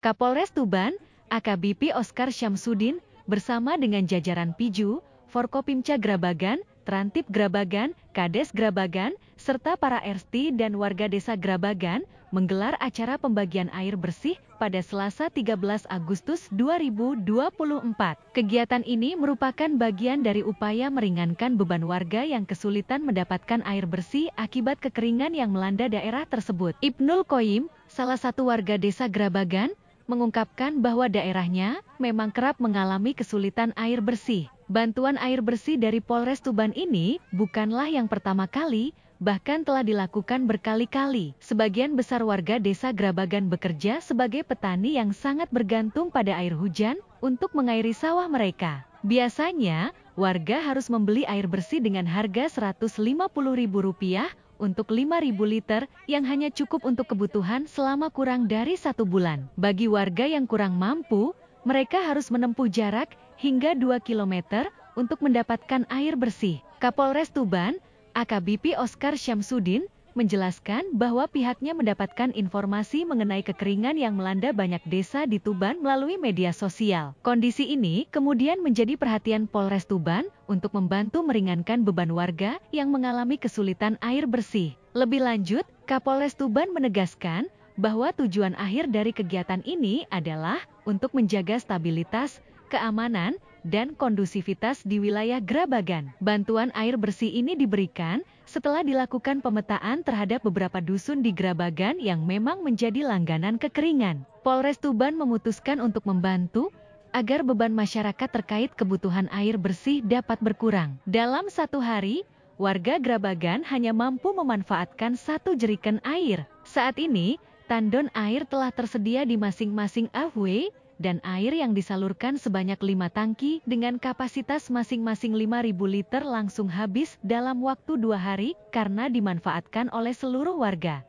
Kapolres Tuban, AKBP Oscar Syamsudin, bersama dengan jajaran Piju, Forkopimca Grabagan, Trantip Grabagan, Kades Grabagan, serta para RT dan warga desa Grabagan, menggelar acara pembagian air bersih pada Selasa 13 Agustus 2024. Kegiatan ini merupakan bagian dari upaya meringankan beban warga yang kesulitan mendapatkan air bersih akibat kekeringan yang melanda daerah tersebut. Ibnul Koyim, salah satu warga desa Grabagan, mengungkapkan bahwa daerahnya memang kerap mengalami kesulitan air bersih. Bantuan air bersih dari Polres Tuban ini bukanlah yang pertama kali, bahkan telah dilakukan berkali-kali. Sebagian besar warga desa Grabagan bekerja sebagai petani yang sangat bergantung pada air hujan untuk mengairi sawah mereka. Biasanya, warga harus membeli air bersih dengan harga Rp150.000 untuk 5.000 liter yang hanya cukup untuk kebutuhan selama kurang dari satu bulan. Bagi warga yang kurang mampu, mereka harus menempuh jarak hingga 2 km untuk mendapatkan air bersih. Kapolres Tuban, AKBP Oscar Syamsuddin, menjelaskan bahwa pihaknya mendapatkan informasi mengenai kekeringan yang melanda banyak desa di Tuban melalui media sosial. Kondisi ini kemudian menjadi perhatian Polres Tuban untuk membantu meringankan beban warga yang mengalami kesulitan air bersih. Lebih lanjut, Kapolres Tuban menegaskan bahwa tujuan akhir dari kegiatan ini adalah untuk menjaga stabilitas, keamanan, dan kondusivitas di wilayah Grabagan. Bantuan air bersih ini diberikan setelah dilakukan pemetaan terhadap beberapa dusun di Grabagan yang memang menjadi langganan kekeringan. Polres Tuban memutuskan untuk membantu agar beban masyarakat terkait kebutuhan air bersih dapat berkurang. Dalam satu hari, warga Grabagan hanya mampu memanfaatkan satu jeriken air. Saat ini, tandon air telah tersedia di masing-masing AW, dan air yang disalurkan sebanyak 5 tangki dengan kapasitas masing-masing 5.000 liter langsung habis dalam waktu dua hari karena dimanfaatkan oleh seluruh warga.